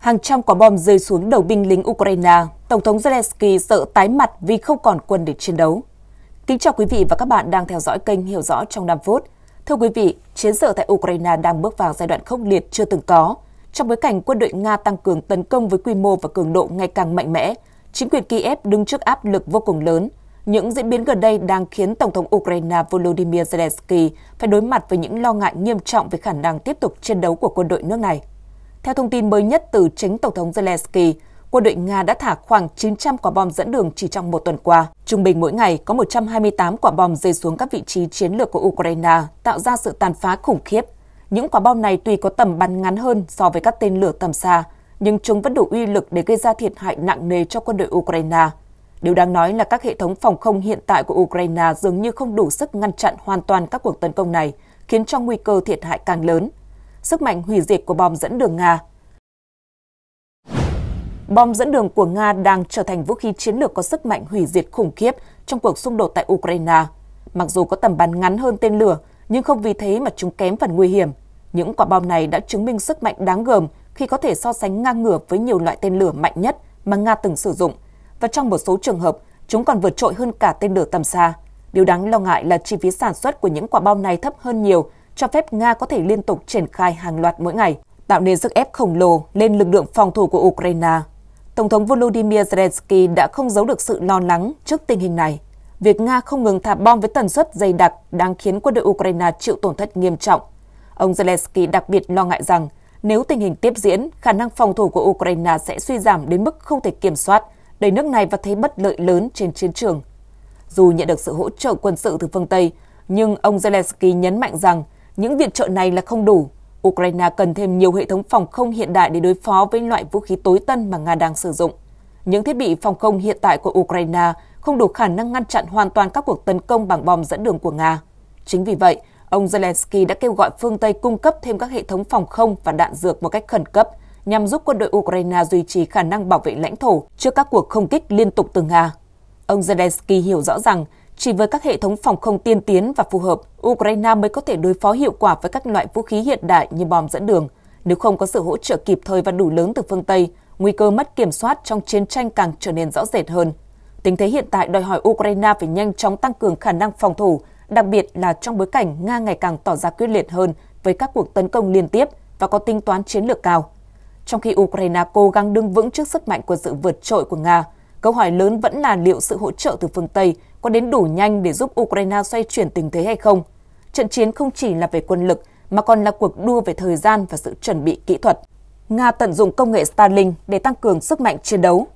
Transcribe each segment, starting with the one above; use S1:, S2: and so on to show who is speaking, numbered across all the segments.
S1: hàng trăm quả bom rơi xuống đầu binh lính Ukraine, Tổng thống Zelensky sợ tái mặt vì không còn quân để chiến đấu. Kính chào quý vị và các bạn đang theo dõi kênh Hiểu Rõ trong 5 phút. Thưa quý vị, chiến sự tại Ukraine đang bước vào giai đoạn khốc liệt chưa từng có. Trong bối cảnh quân đội Nga tăng cường tấn công với quy mô và cường độ ngày càng mạnh mẽ, chính quyền Kiev đứng trước áp lực vô cùng lớn. Những diễn biến gần đây đang khiến Tổng thống Ukraine Volodymyr Zelensky phải đối mặt với những lo ngại nghiêm trọng về khả năng tiếp tục chiến đấu của quân đội nước này. Theo thông tin mới nhất từ chính Tổng thống Zelensky, quân đội Nga đã thả khoảng 900 quả bom dẫn đường chỉ trong một tuần qua. Trung bình mỗi ngày có 128 quả bom rơi xuống các vị trí chiến lược của Ukraine, tạo ra sự tàn phá khủng khiếp. Những quả bom này tuy có tầm bắn ngắn hơn so với các tên lửa tầm xa, nhưng chúng vẫn đủ uy lực để gây ra thiệt hại nặng nề cho quân đội Ukraine. Điều đáng nói là các hệ thống phòng không hiện tại của Ukraine dường như không đủ sức ngăn chặn hoàn toàn các cuộc tấn công này, khiến cho nguy cơ thiệt hại càng lớn sức mạnh hủy diệt của bom dẫn đường Nga. Bom dẫn đường của Nga đang trở thành vũ khí chiến lược có sức mạnh hủy diệt khủng khiếp trong cuộc xung đột tại Ukraine. Mặc dù có tầm bắn ngắn hơn tên lửa, nhưng không vì thế mà chúng kém phần nguy hiểm. Những quả bom này đã chứng minh sức mạnh đáng gờm khi có thể so sánh ngang ngửa với nhiều loại tên lửa mạnh nhất mà Nga từng sử dụng. Và trong một số trường hợp, chúng còn vượt trội hơn cả tên lửa tầm xa. Điều đáng lo ngại là chi phí sản xuất của những quả bom này thấp hơn nhiều cho phép Nga có thể liên tục triển khai hàng loạt mỗi ngày, tạo nên sức ép khổng lồ lên lực lượng phòng thủ của Ukraine. Tổng thống Volodymyr Zelensky đã không giấu được sự lo lắng trước tình hình này. Việc Nga không ngừng thả bom với tần suất dày đặc đang khiến quân đội Ukraine chịu tổn thất nghiêm trọng. Ông Zelensky đặc biệt lo ngại rằng nếu tình hình tiếp diễn, khả năng phòng thủ của Ukraine sẽ suy giảm đến mức không thể kiểm soát, đẩy nước này vào thế bất lợi lớn trên chiến trường. Dù nhận được sự hỗ trợ quân sự từ phương Tây, nhưng ông Zelensky nhấn mạnh rằng những viện trợ này là không đủ. Ukraine cần thêm nhiều hệ thống phòng không hiện đại để đối phó với loại vũ khí tối tân mà Nga đang sử dụng. Những thiết bị phòng không hiện tại của Ukraine không đủ khả năng ngăn chặn hoàn toàn các cuộc tấn công bằng bom dẫn đường của Nga. Chính vì vậy, ông Zelensky đã kêu gọi phương Tây cung cấp thêm các hệ thống phòng không và đạn dược một cách khẩn cấp nhằm giúp quân đội Ukraine duy trì khả năng bảo vệ lãnh thổ trước các cuộc không kích liên tục từ Nga. Ông Zelensky hiểu rõ rằng chỉ với các hệ thống phòng không tiên tiến và phù hợp, Ukraine mới có thể đối phó hiệu quả với các loại vũ khí hiện đại như bom dẫn đường. Nếu không có sự hỗ trợ kịp thời và đủ lớn từ phương Tây, nguy cơ mất kiểm soát trong chiến tranh càng trở nên rõ rệt hơn. Tình thế hiện tại đòi hỏi Ukraine phải nhanh chóng tăng cường khả năng phòng thủ, đặc biệt là trong bối cảnh Nga ngày càng tỏ ra quyết liệt hơn với các cuộc tấn công liên tiếp và có tính toán chiến lược cao. Trong khi Ukraine cố gắng đứng vững trước sức mạnh của sự vượt trội của Nga, câu hỏi lớn vẫn là liệu sự hỗ trợ từ phương Tây có đến đủ nhanh để giúp Ukraine xoay chuyển tình thế hay không. Trận chiến không chỉ là về quân lực mà còn là cuộc đua về thời gian và sự chuẩn bị kỹ thuật. Nga tận dụng công nghệ Starlink để tăng cường sức mạnh chiến đấu.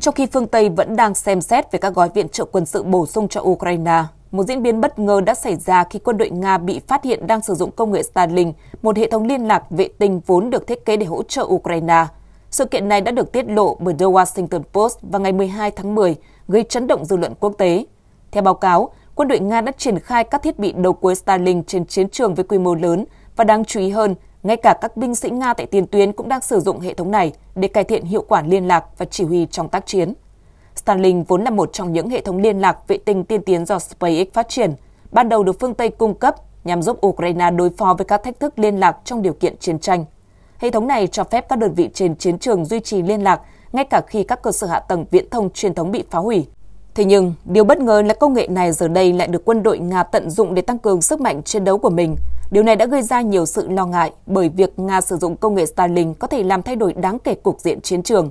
S1: Trong khi phương Tây vẫn đang xem xét về các gói viện trợ quân sự bổ sung cho Ukraine, một diễn biến bất ngờ đã xảy ra khi quân đội Nga bị phát hiện đang sử dụng công nghệ Starlink, một hệ thống liên lạc vệ tinh vốn được thiết kế để hỗ trợ Ukraine – sự kiện này đã được tiết lộ bởi The Washington Post vào ngày 12 tháng 10, gây chấn động dư luận quốc tế. Theo báo cáo, quân đội Nga đã triển khai các thiết bị đầu cuối Starlink trên chiến trường với quy mô lớn và đáng chú ý hơn, ngay cả các binh sĩ Nga tại tiền tuyến cũng đang sử dụng hệ thống này để cải thiện hiệu quả liên lạc và chỉ huy trong tác chiến. Starlink vốn là một trong những hệ thống liên lạc vệ tinh tiên tiến do SpaceX phát triển, ban đầu được phương Tây cung cấp nhằm giúp Ukraine đối phó với các thách thức liên lạc trong điều kiện chiến tranh. Hệ thống này cho phép các đơn vị trên chiến trường duy trì liên lạc ngay cả khi các cơ sở hạ tầng viễn thông truyền thống bị phá hủy. Thế nhưng, điều bất ngờ là công nghệ này giờ đây lại được quân đội Nga tận dụng để tăng cường sức mạnh chiến đấu của mình. Điều này đã gây ra nhiều sự lo ngại bởi việc Nga sử dụng công nghệ Starlink có thể làm thay đổi đáng kể cục diện chiến trường.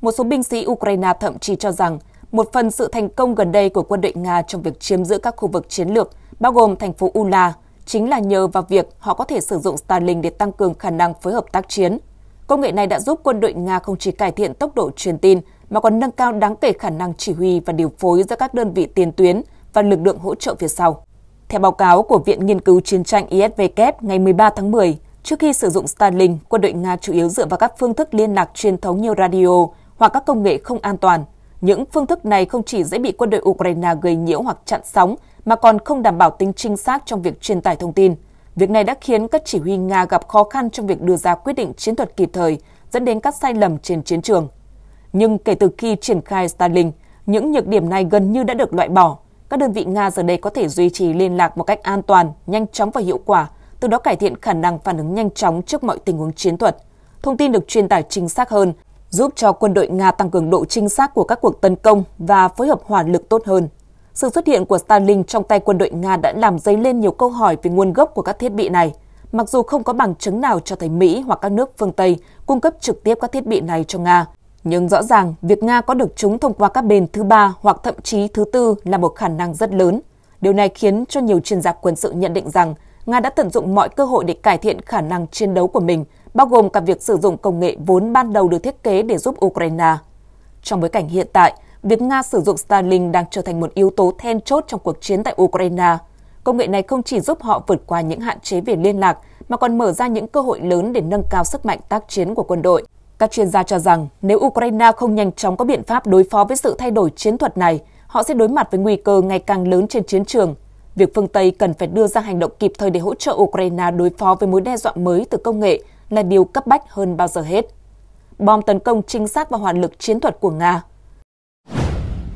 S1: Một số binh sĩ Ukraine thậm chí cho rằng một phần sự thành công gần đây của quân đội Nga trong việc chiếm giữ các khu vực chiến lược bao gồm thành phố Ula chính là nhờ vào việc họ có thể sử dụng Starlink để tăng cường khả năng phối hợp tác chiến. Công nghệ này đã giúp quân đội Nga không chỉ cải thiện tốc độ truyền tin mà còn nâng cao đáng kể khả năng chỉ huy và điều phối giữa các đơn vị tiền tuyến và lực lượng hỗ trợ phía sau. Theo báo cáo của Viện Nghiên cứu Chiến tranh ISVK ngày 13 tháng 10, trước khi sử dụng Starlink, quân đội Nga chủ yếu dựa vào các phương thức liên lạc truyền thống như radio hoặc các công nghệ không an toàn – những phương thức này không chỉ dễ bị quân đội Ukraine gây nhiễu hoặc chặn sóng, mà còn không đảm bảo tính chính xác trong việc truyền tải thông tin. Việc này đã khiến các chỉ huy Nga gặp khó khăn trong việc đưa ra quyết định chiến thuật kịp thời, dẫn đến các sai lầm trên chiến trường. Nhưng kể từ khi triển khai Starlink, những nhược điểm này gần như đã được loại bỏ. Các đơn vị Nga giờ đây có thể duy trì liên lạc một cách an toàn, nhanh chóng và hiệu quả, từ đó cải thiện khả năng phản ứng nhanh chóng trước mọi tình huống chiến thuật. Thông tin được truyền tải chính xác hơn giúp cho quân đội Nga tăng cường độ chính xác của các cuộc tấn công và phối hợp hỏa lực tốt hơn. Sự xuất hiện của Starlink trong tay quân đội Nga đã làm dấy lên nhiều câu hỏi về nguồn gốc của các thiết bị này, mặc dù không có bằng chứng nào cho thấy Mỹ hoặc các nước phương Tây cung cấp trực tiếp các thiết bị này cho Nga. Nhưng rõ ràng, việc Nga có được chúng thông qua các bên thứ ba hoặc thậm chí thứ tư là một khả năng rất lớn. Điều này khiến cho nhiều chuyên gia quân sự nhận định rằng Nga đã tận dụng mọi cơ hội để cải thiện khả năng chiến đấu của mình – bao gồm cả việc sử dụng công nghệ vốn ban đầu được thiết kế để giúp Ukraine. Trong bối cảnh hiện tại, việc Nga sử dụng Starlink đang trở thành một yếu tố then chốt trong cuộc chiến tại Ukraine. Công nghệ này không chỉ giúp họ vượt qua những hạn chế về liên lạc, mà còn mở ra những cơ hội lớn để nâng cao sức mạnh tác chiến của quân đội. Các chuyên gia cho rằng nếu Ukraine không nhanh chóng có biện pháp đối phó với sự thay đổi chiến thuật này, họ sẽ đối mặt với nguy cơ ngày càng lớn trên chiến trường. Việc phương Tây cần phải đưa ra hành động kịp thời để hỗ trợ Ukraine đối phó với mối đe dọa mới từ công nghệ là điều cấp bách hơn bao giờ hết. Bom tấn công chính xác và hoàn lực chiến thuật của Nga.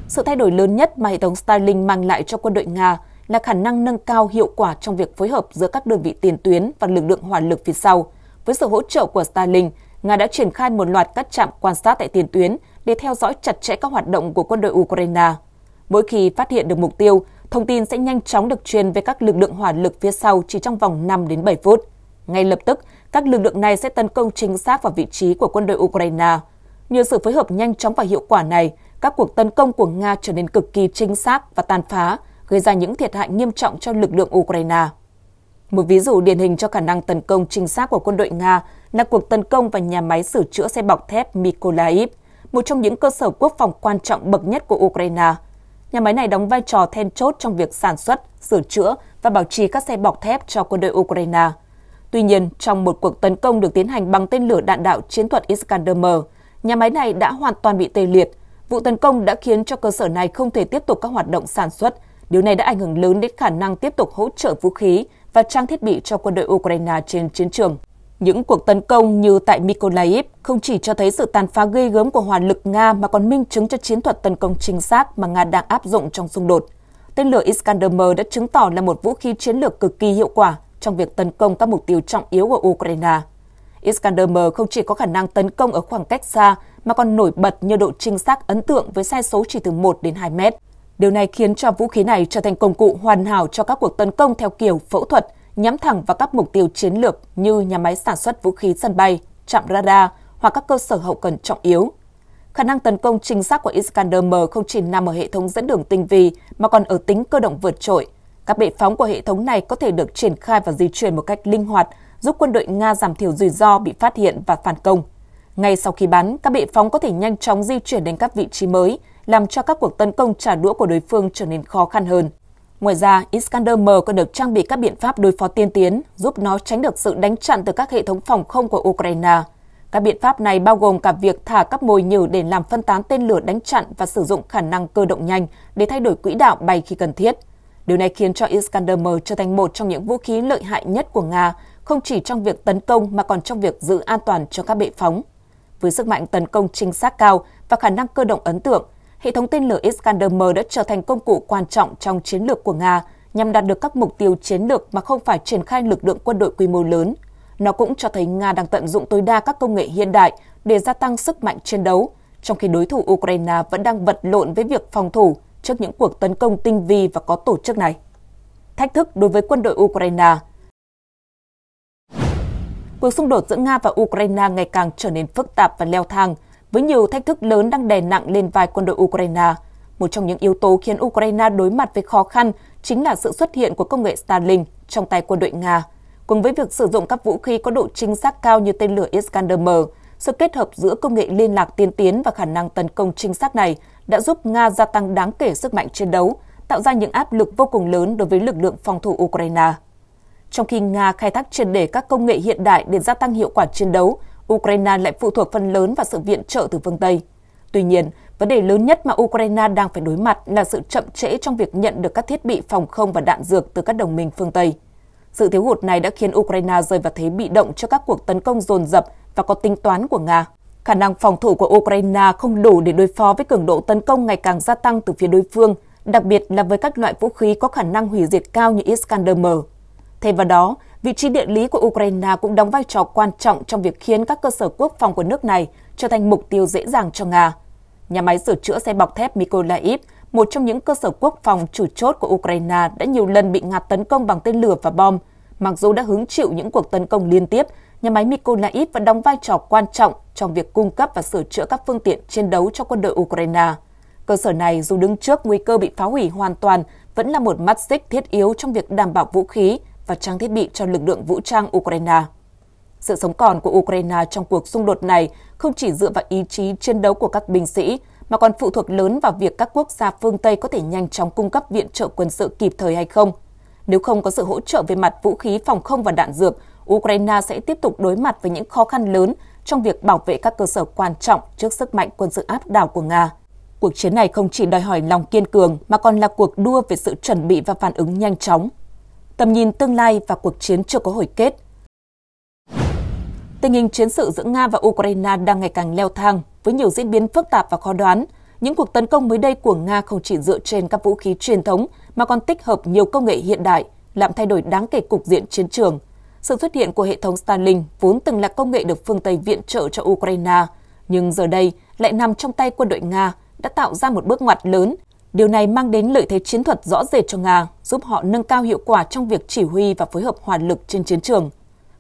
S1: Sự thay đổi lớn nhất mà hệ thống Starlink mang lại cho quân đội Nga là khả năng nâng cao hiệu quả trong việc phối hợp giữa các đơn vị tiền tuyến và lực lượng hỏa lực phía sau. Với sự hỗ trợ của Starlink, Nga đã triển khai một loạt các trạm quan sát tại tiền tuyến để theo dõi chặt chẽ các hoạt động của quân đội Ukraine. Mỗi khi phát hiện được mục tiêu, thông tin sẽ nhanh chóng được truyền về các lực lượng hỏa lực phía sau chỉ trong vòng 5 đến 7 phút. Ngay lập tức, các lực lượng này sẽ tấn công chính xác vào vị trí của quân đội Ukraine. Nhờ sự phối hợp nhanh chóng và hiệu quả này, các cuộc tấn công của Nga trở nên cực kỳ chính xác và tàn phá, gây ra những thiệt hại nghiêm trọng cho lực lượng Ukraine. Một ví dụ điển hình cho khả năng tấn công chính xác của quân đội Nga là cuộc tấn công vào nhà máy sửa chữa xe bọc thép Mykolaiv, một trong những cơ sở quốc phòng quan trọng bậc nhất của Ukraine. Nhà máy này đóng vai trò then chốt trong việc sản xuất, sửa chữa và bảo trì các xe bọc thép cho quân đội Ukraine – Tuy nhiên, trong một cuộc tấn công được tiến hành bằng tên lửa đạn đạo chiến thuật Iskander-M, nhà máy này đã hoàn toàn bị tê liệt. Vụ tấn công đã khiến cho cơ sở này không thể tiếp tục các hoạt động sản xuất. Điều này đã ảnh hưởng lớn đến khả năng tiếp tục hỗ trợ vũ khí và trang thiết bị cho quân đội Ukraine trên chiến trường. Những cuộc tấn công như tại Mykolaiv không chỉ cho thấy sự tàn phá ghê gớm của hỏa lực Nga mà còn minh chứng cho chiến thuật tấn công chính xác mà Nga đang áp dụng trong xung đột. Tên lửa Iskander-M đã chứng tỏ là một vũ khí chiến lược cực kỳ hiệu quả, trong việc tấn công các mục tiêu trọng yếu của Ukraine. Iskander-M không chỉ có khả năng tấn công ở khoảng cách xa mà còn nổi bật nhờ độ chính xác ấn tượng với sai số chỉ từ 1 đến 2 mét. Điều này khiến cho vũ khí này trở thành công cụ hoàn hảo cho các cuộc tấn công theo kiểu phẫu thuật nhắm thẳng vào các mục tiêu chiến lược như nhà máy sản xuất vũ khí sân bay, trạm radar hoặc các cơ sở hậu cần trọng yếu. Khả năng tấn công chính xác của Iskander-M không chỉ nằm ở hệ thống dẫn đường tinh vi mà còn ở tính cơ động vượt trội, các bệ phóng của hệ thống này có thể được triển khai và di chuyển một cách linh hoạt, giúp quân đội Nga giảm thiểu rủi ro bị phát hiện và phản công. Ngay sau khi bắn, các bệ phóng có thể nhanh chóng di chuyển đến các vị trí mới, làm cho các cuộc tấn công trả đũa của đối phương trở nên khó khăn hơn. Ngoài ra, Iskander-M còn được trang bị các biện pháp đối phó tiên tiến, giúp nó tránh được sự đánh chặn từ các hệ thống phòng không của Ukraine. Các biện pháp này bao gồm cả việc thả các mồi nhử để làm phân tán tên lửa đánh chặn và sử dụng khả năng cơ động nhanh để thay đổi quỹ đạo bay khi cần thiết. Điều này khiến cho Iskander M trở thành một trong những vũ khí lợi hại nhất của Nga, không chỉ trong việc tấn công mà còn trong việc giữ an toàn cho các bệ phóng. Với sức mạnh tấn công chính xác cao và khả năng cơ động ấn tượng, hệ thống tên lửa Iskander M đã trở thành công cụ quan trọng trong chiến lược của Nga nhằm đạt được các mục tiêu chiến lược mà không phải triển khai lực lượng quân đội quy mô lớn. Nó cũng cho thấy Nga đang tận dụng tối đa các công nghệ hiện đại để gia tăng sức mạnh chiến đấu, trong khi đối thủ Ukraine vẫn đang vật lộn với việc phòng thủ trước những cuộc tấn công tinh vi và có tổ chức này. Thách thức đối với quân đội Ukraine Cuộc xung đột giữa Nga và Ukraine ngày càng trở nên phức tạp và leo thang, với nhiều thách thức lớn đang đè nặng lên vai quân đội Ukraine. Một trong những yếu tố khiến Ukraine đối mặt với khó khăn chính là sự xuất hiện của công nghệ Starlink trong tay quân đội Nga, cùng với việc sử dụng các vũ khí có độ chính xác cao như tên lửa Iskander-M, sự kết hợp giữa công nghệ liên lạc tiên tiến và khả năng tấn công chính xác này đã giúp Nga gia tăng đáng kể sức mạnh chiến đấu, tạo ra những áp lực vô cùng lớn đối với lực lượng phòng thủ Ukraine. Trong khi Nga khai thác triệt để các công nghệ hiện đại để gia tăng hiệu quả chiến đấu, Ukraine lại phụ thuộc phần lớn vào sự viện trợ từ phương Tây. Tuy nhiên, vấn đề lớn nhất mà Ukraine đang phải đối mặt là sự chậm trễ trong việc nhận được các thiết bị phòng không và đạn dược từ các đồng minh phương Tây. Sự thiếu hụt này đã khiến Ukraine rơi vào thế bị động cho các cuộc tấn công dồn dập và có tính toán của Nga khả năng phòng thủ của Ukraine không đủ để đối phó với cường độ tấn công ngày càng gia tăng từ phía đối phương, đặc biệt là với các loại vũ khí có khả năng hủy diệt cao như Iskander-M. Thêm vào đó, vị trí địa lý của Ukraine cũng đóng vai trò quan trọng trong việc khiến các cơ sở quốc phòng của nước này trở thành mục tiêu dễ dàng cho Nga. Nhà máy sửa chữa xe bọc thép Mykolaiv, một trong những cơ sở quốc phòng chủ chốt của Ukraine đã nhiều lần bị Nga tấn công bằng tên lửa và bom, mặc dù đã hứng chịu những cuộc tấn công liên tiếp nhà máy Mykolaiv vẫn đóng vai trò quan trọng trong việc cung cấp và sửa chữa các phương tiện chiến đấu cho quân đội Ukraine. Cơ sở này dù đứng trước nguy cơ bị phá hủy hoàn toàn, vẫn là một mắt xích thiết yếu trong việc đảm bảo vũ khí và trang thiết bị cho lực lượng vũ trang Ukraine. Sự sống còn của Ukraine trong cuộc xung đột này không chỉ dựa vào ý chí chiến đấu của các binh sĩ, mà còn phụ thuộc lớn vào việc các quốc gia phương Tây có thể nhanh chóng cung cấp viện trợ quân sự kịp thời hay không. Nếu không có sự hỗ trợ về mặt vũ khí phòng không và đạn dược, Ukraine sẽ tiếp tục đối mặt với những khó khăn lớn trong việc bảo vệ các cơ sở quan trọng trước sức mạnh quân sự áp đảo của Nga. Cuộc chiến này không chỉ đòi hỏi lòng kiên cường mà còn là cuộc đua về sự chuẩn bị và phản ứng nhanh chóng. Tầm nhìn tương lai và cuộc chiến chưa có hồi kết. Tình hình chiến sự giữa Nga và Ukraine đang ngày càng leo thang với nhiều diễn biến phức tạp và khó đoán. Những cuộc tấn công mới đây của Nga không chỉ dựa trên các vũ khí truyền thống mà còn tích hợp nhiều công nghệ hiện đại, làm thay đổi đáng kể cục diện chiến trường. Sự xuất hiện của hệ thống Starlink vốn từng là công nghệ được phương Tây viện trợ cho Ukraine, nhưng giờ đây lại nằm trong tay quân đội Nga đã tạo ra một bước ngoặt lớn. Điều này mang đến lợi thế chiến thuật rõ rệt cho Nga, giúp họ nâng cao hiệu quả trong việc chỉ huy và phối hợp hỏa lực trên chiến trường.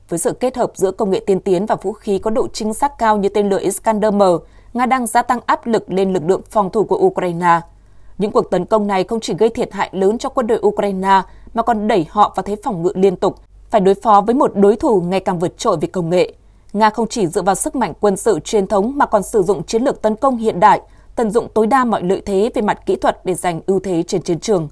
S1: Với sự kết hợp giữa công nghệ tiên tiến và vũ khí có độ chính xác cao như tên lửa Iskander-M, Nga đang gia tăng áp lực lên lực lượng phòng thủ của Ukraine. Những cuộc tấn công này không chỉ gây thiệt hại lớn cho quân đội Ukraine mà còn đẩy họ vào thế phòng ngự liên tục, phải đối phó với một đối thủ ngày càng vượt trội về công nghệ. Nga không chỉ dựa vào sức mạnh quân sự truyền thống mà còn sử dụng chiến lược tấn công hiện đại, tận dụng tối đa mọi lợi thế về mặt kỹ thuật để giành ưu thế trên chiến trường.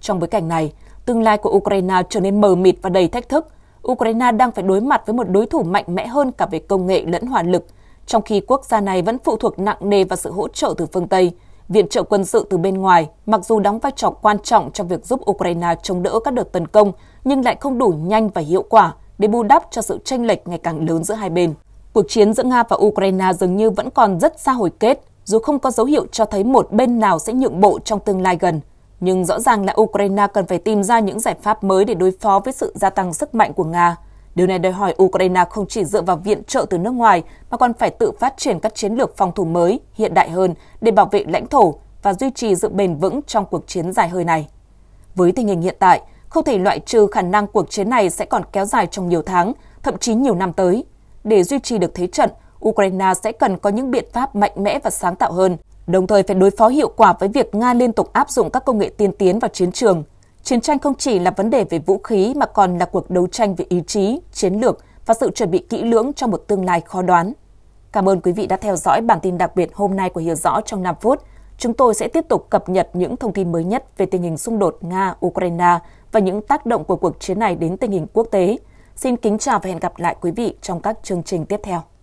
S1: Trong bối cảnh này, tương lai của Ukraine trở nên mờ mịt và đầy thách thức. Ukraine đang phải đối mặt với một đối thủ mạnh mẽ hơn cả về công nghệ lẫn hỏa lực, trong khi quốc gia này vẫn phụ thuộc nặng nề vào sự hỗ trợ từ phương Tây, Viện trợ quân sự từ bên ngoài, mặc dù đóng vai trò quan trọng trong việc giúp Ukraine chống đỡ các đợt tấn công, nhưng lại không đủ nhanh và hiệu quả để bù đắp cho sự tranh lệch ngày càng lớn giữa hai bên. Cuộc chiến giữa Nga và Ukraine dường như vẫn còn rất xa hồi kết, dù không có dấu hiệu cho thấy một bên nào sẽ nhượng bộ trong tương lai gần. Nhưng rõ ràng là Ukraine cần phải tìm ra những giải pháp mới để đối phó với sự gia tăng sức mạnh của Nga – Điều này đòi hỏi Ukraine không chỉ dựa vào viện trợ từ nước ngoài mà còn phải tự phát triển các chiến lược phòng thủ mới, hiện đại hơn để bảo vệ lãnh thổ và duy trì sự bền vững trong cuộc chiến dài hơi này. Với tình hình hiện tại, không thể loại trừ khả năng cuộc chiến này sẽ còn kéo dài trong nhiều tháng, thậm chí nhiều năm tới. Để duy trì được thế trận, Ukraine sẽ cần có những biện pháp mạnh mẽ và sáng tạo hơn, đồng thời phải đối phó hiệu quả với việc Nga liên tục áp dụng các công nghệ tiên tiến vào chiến trường, Chiến tranh không chỉ là vấn đề về vũ khí mà còn là cuộc đấu tranh về ý chí, chiến lược và sự chuẩn bị kỹ lưỡng cho một tương lai khó đoán. Cảm ơn quý vị đã theo dõi bản tin đặc biệt hôm nay của Hiểu Rõ trong 5 phút. Chúng tôi sẽ tiếp tục cập nhật những thông tin mới nhất về tình hình xung đột Nga-Ukraine và những tác động của cuộc chiến này đến tình hình quốc tế. Xin kính chào và hẹn gặp lại quý vị trong các chương trình tiếp theo.